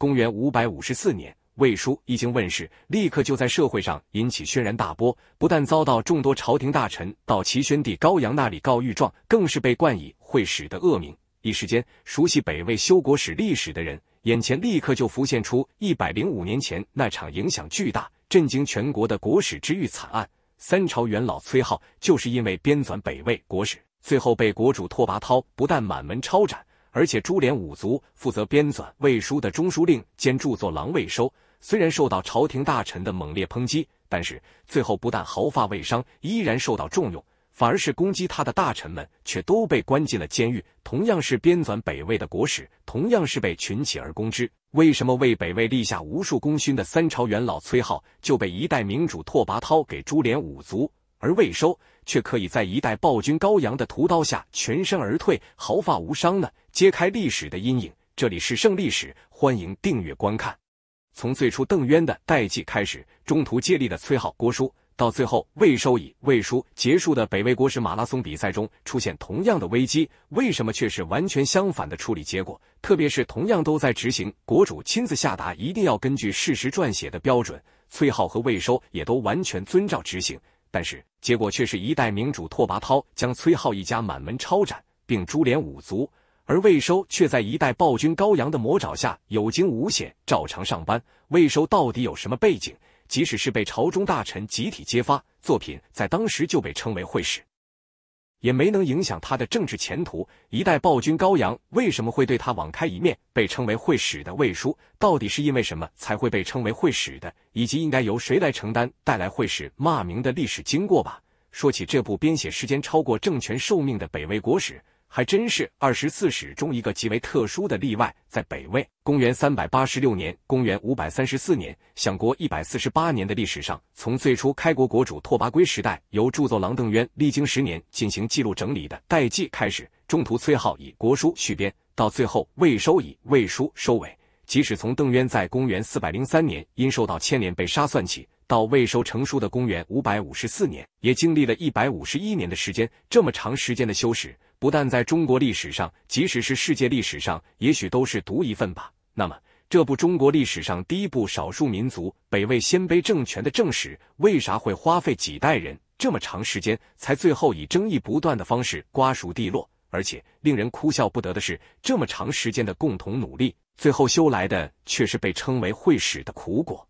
公元五百五十四年，魏书一经问世，立刻就在社会上引起轩然大波，不但遭到众多朝廷大臣到齐宣帝高阳那里告御状，更是被冠以会史的恶名。一时间，熟悉北魏修国史历史的人，眼前立刻就浮现出一百零五年前那场影响巨大、震惊全国的国史之狱惨案。三朝元老崔浩，就是因为编纂北魏国史，最后被国主拓跋焘不但满门抄斩。而且株连五族，负责编纂魏书的中书令兼著作郎魏收，虽然受到朝廷大臣的猛烈抨击，但是最后不但毫发未伤，依然受到重用，反而是攻击他的大臣们却都被关进了监狱。同样是编纂北魏的国史，同样是被群起而攻之，为什么为北魏立下无数功勋的三朝元老崔浩，就被一代明主拓跋焘给株连五族？而魏收却可以在一代暴君高阳的屠刀下全身而退，毫发无伤呢？揭开历史的阴影，这里是《胜历史》，欢迎订阅观看。从最初邓渊的代际开始，中途接力的崔浩、郭书，到最后魏收以魏书结束的北魏国史马拉松比赛中出现同样的危机，为什么却是完全相反的处理结果？特别是同样都在执行国主亲自下达、一定要根据事实撰写的标准，崔浩和魏收也都完全遵照执行。但是结果却是一代明主拓跋焘将崔浩一家满门抄斩，并株连五族；而魏收却在一代暴君高阳的魔爪下有惊无险，照常上班。魏收到底有什么背景？即使是被朝中大臣集体揭发，作品在当时就被称为会史。也没能影响他的政治前途。一代暴君高阳为什么会对他网开一面？被称为会史的魏书，到底是因为什么才会被称为会史的？以及应该由谁来承担带来会史骂名的历史经过吧？说起这部编写时间超过政权寿命的北魏国史。还真是二十四史中一个极为特殊的例外。在北魏（公元三百八十六年—公元五百三十四年）享国一百四十八年的历史上，从最初开国国主拓跋圭时代由著作郎邓渊历经十年进行记录整理的《代记开始，中途崔浩以国书续编，到最后魏收以魏书收尾。即使从邓渊在公元四百零三年因受到牵连被杀算起。到未收成书的公元五百五十四年，也经历了一百五十一年的时间。这么长时间的修史，不但在中国历史上，即使是世界历史上，也许都是独一份吧。那么，这部中国历史上第一部少数民族北魏鲜卑政权的正史，为啥会花费几代人这么长时间，才最后以争议不断的方式瓜熟蒂落？而且令人哭笑不得的是，这么长时间的共同努力，最后修来的却是被称为会史的苦果。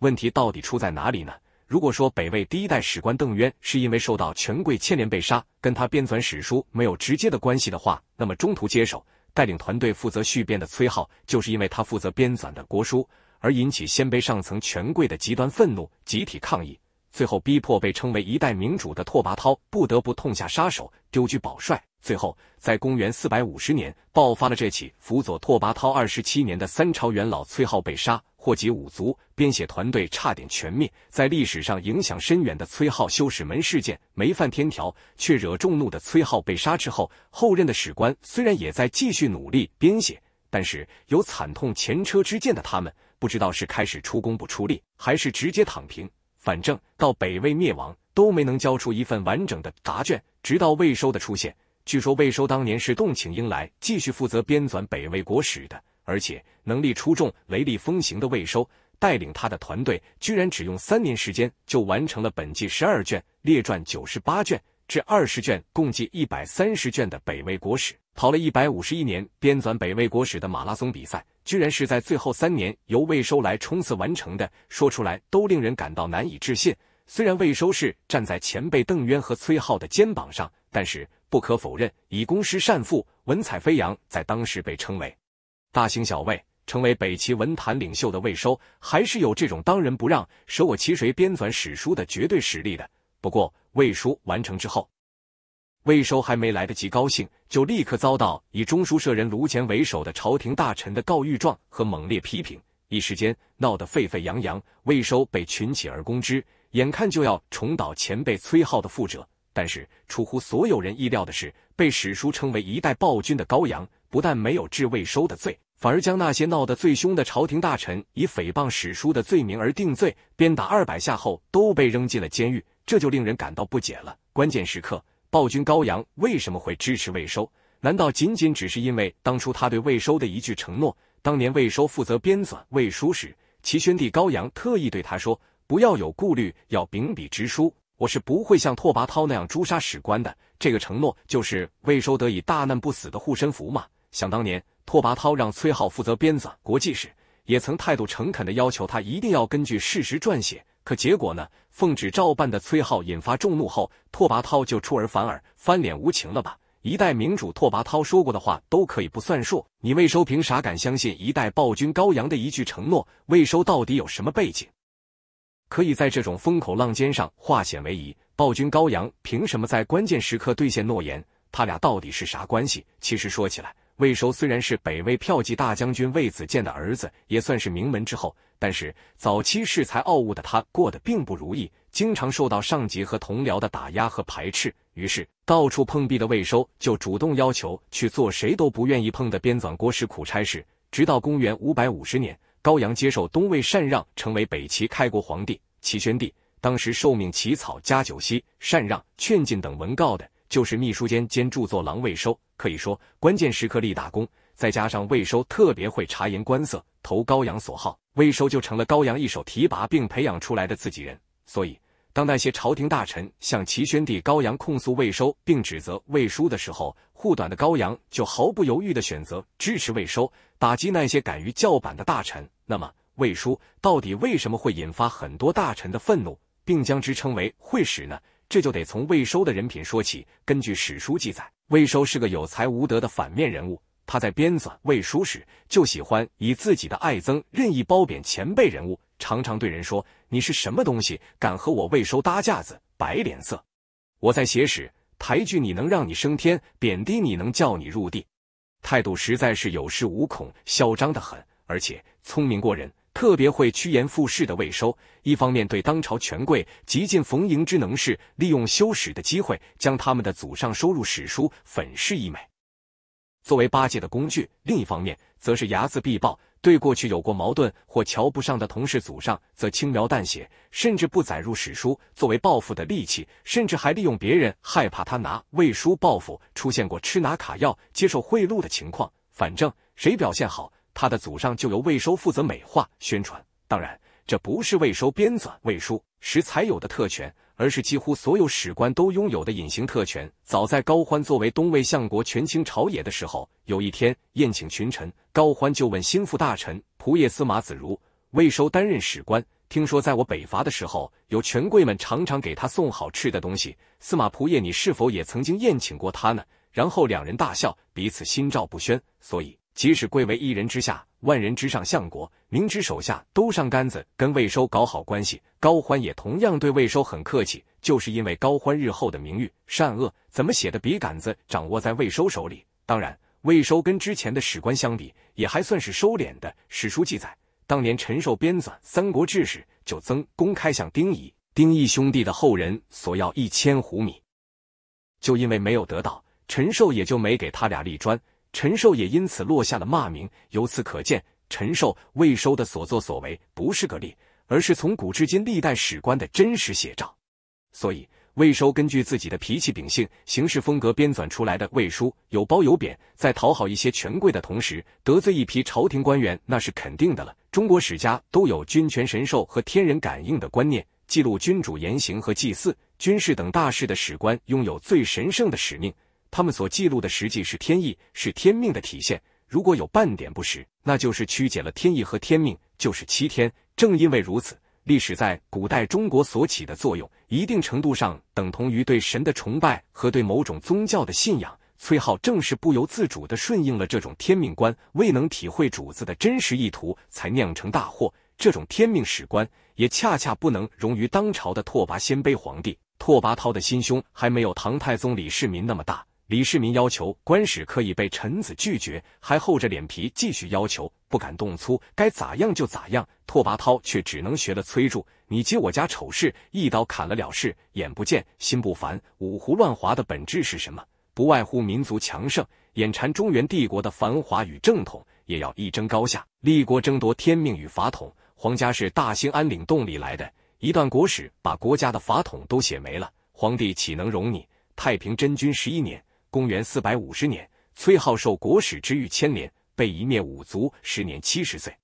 问题到底出在哪里呢？如果说北魏第一代史官邓渊是因为受到权贵牵连被杀，跟他编纂史书没有直接的关系的话，那么中途接手带领团队负责续编的崔颢，就是因为他负责编纂的国书而引起鲜卑上层权贵的极端愤怒，集体抗议，最后逼迫被称为一代明主的拓跋焘不得不痛下杀手，丢车保帅。最后，在公元四百五十年爆发了这起辅佐拓跋焘二十七年的三朝元老崔颢被杀。祸及五族，编写团队差点全灭。在历史上影响深远的崔浩修史门事件，没犯天条，却惹众怒的崔浩被杀之后，后任的史官虽然也在继续努力编写，但是有惨痛前车之鉴的他们，不知道是开始出工不出力，还是直接躺平。反正到北魏灭亡都没能交出一份完整的答卷。直到魏收的出现，据说魏收当年是动请英来继续负责编纂北魏国史的。而且能力出众、雷厉风行的魏收，带领他的团队，居然只用三年时间就完成了本纪十二卷、列传九十八卷至二十卷，共计一百三十卷的北魏国史。跑了一百五十一年编纂北魏国史的马拉松比赛，居然是在最后三年由魏收来冲刺完成的，说出来都令人感到难以置信。虽然魏收是站在前辈邓渊和崔浩的肩膀上，但是不可否认，以公师善赋、文采飞扬，在当时被称为。大兴小魏，成为北齐文坛领袖的魏收，还是有这种当仁不让、舍我其谁编纂史书的绝对实力的。不过，魏收完成之后，魏收还没来得及高兴，就立刻遭到以中书舍人卢潜为首的朝廷大臣的告御状和猛烈批评，一时间闹得沸沸扬扬。魏收被群起而攻之，眼看就要重蹈前辈崔浩的覆辙。但是，出乎所有人意料的是，被史书称为一代暴君的高阳不但没有治魏收的罪，反而将那些闹得最凶的朝廷大臣以诽谤史书的罪名而定罪，鞭打二百下后都被扔进了监狱。这就令人感到不解了。关键时刻，暴君高阳为什么会支持魏收？难道仅仅只是因为当初他对魏收的一句承诺？当年魏收负责编纂魏书时，齐宣帝高阳特意对他说：“不要有顾虑，要秉笔直书，我是不会像拓跋焘那样诛杀史官的。”这个承诺就是魏收得以大难不死的护身符嘛？想当年，拓跋焘让崔浩负责编纂《国际时，也曾态度诚恳的要求他一定要根据事实撰写。可结果呢？奉旨照办的崔浩引发众怒后，拓跋焘就出尔反尔，翻脸无情了吧？一代明主拓跋焘说过的话都可以不算数，你魏收凭啥敢相信一代暴君高阳的一句承诺？魏收到底有什么背景，可以在这种风口浪尖上化险为夷？暴君高阳凭什么在关键时刻兑现诺言？他俩到底是啥关系？其实说起来。魏收虽然是北魏骠骑大将军魏子建的儿子，也算是名门之后，但是早期恃才傲物的他过得并不如意，经常受到上级和同僚的打压和排斥。于是到处碰壁的魏收就主动要求去做谁都不愿意碰的编纂国史苦差事。直到公元五百五十年，高阳接受东魏禅让，成为北齐开国皇帝齐宣帝，当时受命起草《加九锡》《禅让》《劝进》等文告的。就是秘书监兼著作郎魏收，可以说关键时刻立大功。再加上魏收特别会察言观色，投高阳所好，魏收就成了高阳一手提拔并培养出来的自己人。所以，当那些朝廷大臣向齐宣帝高阳控诉魏收并指责魏书的时候，护短的高阳就毫不犹豫的选择支持魏收，打击那些敢于叫板的大臣。那么，魏书到底为什么会引发很多大臣的愤怒，并将之称为会史呢？这就得从魏收的人品说起。根据史书记载，魏收是个有才无德的反面人物。他在编纂《魏书》时，就喜欢以自己的爱憎任意褒贬前辈人物，常常对人说：“你是什么东西，敢和我魏收搭架子、摆脸色？我在写史，抬举你能让你升天，贬低你能叫你入地。”态度实在是有恃无恐，嚣张的很，而且聪明过人。特别会趋炎附势的魏收，一方面对当朝权贵极尽逢迎之能事，利用修史的机会将他们的祖上收入史书，粉饰一美，作为八戒的工具；另一方面，则是睚眦必报，对过去有过矛盾或瞧不上的同事祖上，则轻描淡写，甚至不载入史书，作为报复的利器，甚至还利用别人害怕他拿魏书报复，出现过吃拿卡要、接受贿赂的情况。反正谁表现好。他的祖上就由魏收负责美化宣传，当然，这不是魏收编纂魏书时才有的特权，而是几乎所有史官都拥有的隐形特权。早在高欢作为东魏相国权倾朝野的时候，有一天宴请群臣，高欢就问心腹大臣仆夜司马子如：“魏收担任史官，听说在我北伐的时候，有权贵们常常给他送好吃的东西。司马仆夜，你是否也曾经宴请过他呢？”然后两人大笑，彼此心照不宣。所以。即使贵为一人之下，万人之上，相国明知手下都上杆子跟魏收搞好关系，高欢也同样对魏收很客气，就是因为高欢日后的名誉善恶怎么写的笔杆子掌握在魏收手里。当然，魏收跟之前的史官相比，也还算是收敛的。史书记载，当年陈寿编纂《三国志》时，就曾公开向丁仪、丁义兄弟的后人索要一千斛米，就因为没有得到，陈寿也就没给他俩立砖。陈寿也因此落下了骂名。由此可见，陈寿魏收的所作所为不是个例，而是从古至今历代史官的真实写照。所以，魏收根据自己的脾气秉性、行事风格编纂出来的《魏书》，有褒有贬，在讨好一些权贵的同时，得罪一批朝廷官员那是肯定的了。中国史家都有君权神授和天人感应的观念，记录君主言行和祭祀、军事等大事的史官拥有最神圣的使命。他们所记录的实际是天意，是天命的体现。如果有半点不实，那就是曲解了天意和天命，就是欺天。正因为如此，历史在古代中国所起的作用，一定程度上等同于对神的崇拜和对某种宗教的信仰。崔浩正是不由自主地顺应了这种天命观，未能体会主子的真实意图，才酿成大祸。这种天命史观，也恰恰不能容于当朝的拓跋鲜卑皇帝拓跋焘的心胸，还没有唐太宗李世民那么大。李世民要求官使可以被臣子拒绝，还厚着脸皮继续要求，不敢动粗，该咋样就咋样。拓跋焘却只能学了崔杼，你揭我家丑事，一刀砍了了事，眼不见心不烦。五胡乱华的本质是什么？不外乎民族强盛，眼馋中原帝国的繁华与正统，也要一争高下，立国争夺天命与法统。皇家是大兴安岭洞里来的一段国史，把国家的法统都写没了，皇帝岂能容你？太平真君十一年。公元四百五十年，崔浩受国史之誉千年，被夷灭五族，时年七十岁。